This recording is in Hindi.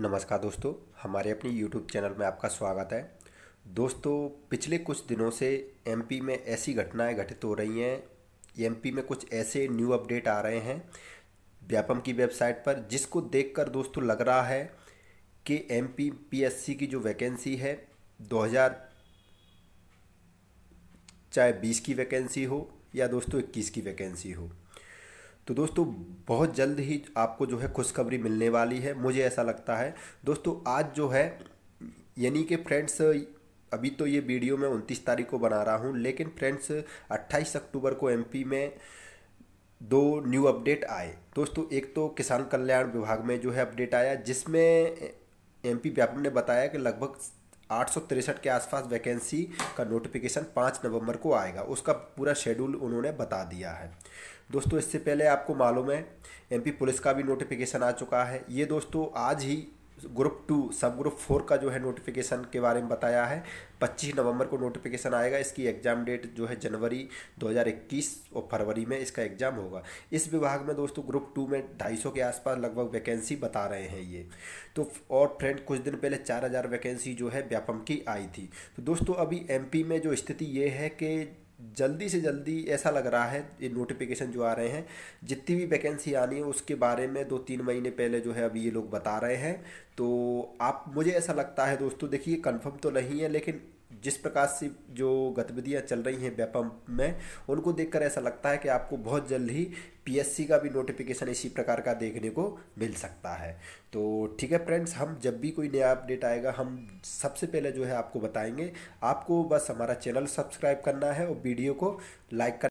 नमस्कार दोस्तों हमारे अपनी YouTube चैनल में आपका स्वागत है दोस्तों पिछले कुछ दिनों से एम में ऐसी घटनाएं घटित हो रही हैं एम में कुछ ऐसे न्यू अपडेट आ रहे हैं व्यापम की वेबसाइट पर जिसको देखकर दोस्तों लग रहा है कि एम पी की जो वैकेंसी है 2000 चाहे 20 की वैकेंसी हो या दोस्तों 21 की वैकेंसी हो तो दोस्तों बहुत जल्द ही आपको जो है खुशखबरी मिलने वाली है मुझे ऐसा लगता है दोस्तों आज जो है यानी कि फ्रेंड्स अभी तो ये वीडियो मैं उनतीस तारीख को बना रहा हूँ लेकिन फ्रेंड्स अट्ठाईस अक्टूबर को एम में दो न्यू अपडेट आए दोस्तों एक तो किसान कल्याण विभाग में जो है अपडेट आया जिसमें एमपी पी ने बताया कि लगभग आठ के आसपास वैकेंसी का नोटिफिकेशन पाँच नवंबर को आएगा उसका पूरा शेड्यूल उन्होंने बता दिया है दोस्तों इससे पहले आपको मालूम है एमपी पुलिस का भी नोटिफिकेशन आ चुका है ये दोस्तों आज ही ग्रुप टू सब ग्रुप फोर का जो है नोटिफिकेशन के बारे में बताया है 25 नवंबर को नोटिफिकेशन आएगा इसकी एग्ज़ाम डेट जो है जनवरी 2021 और फरवरी में इसका एग्ज़ाम होगा इस विभाग में दोस्तों ग्रुप टू में 250 के आसपास लगभग वैकेंसी बता रहे हैं ये तो और फ्रेंड कुछ दिन पहले 4000 वैकेंसी जो है व्यापम की आई थी तो दोस्तों अभी एम में जो स्थिति ये है कि जल्दी से जल्दी ऐसा लग रहा है ये नोटिफिकेशन जो आ रहे हैं जितनी भी वैकेंसी आनी है उसके बारे में दो तीन महीने पहले जो है अभी ये लोग बता रहे हैं तो आप मुझे ऐसा लगता है दोस्तों देखिए कंफर्म तो नहीं है लेकिन जिस प्रकार से जो गतिविधियाँ चल रही हैं व्यापम में उनको देखकर ऐसा लगता है कि आपको बहुत जल्द ही पीएससी का भी नोटिफिकेशन इसी प्रकार का देखने को मिल सकता है तो ठीक है फ्रेंड्स हम जब भी कोई नया अपडेट आएगा हम सबसे पहले जो है आपको बताएंगे आपको बस हमारा चैनल सब्सक्राइब करना है और वीडियो को लाइक कर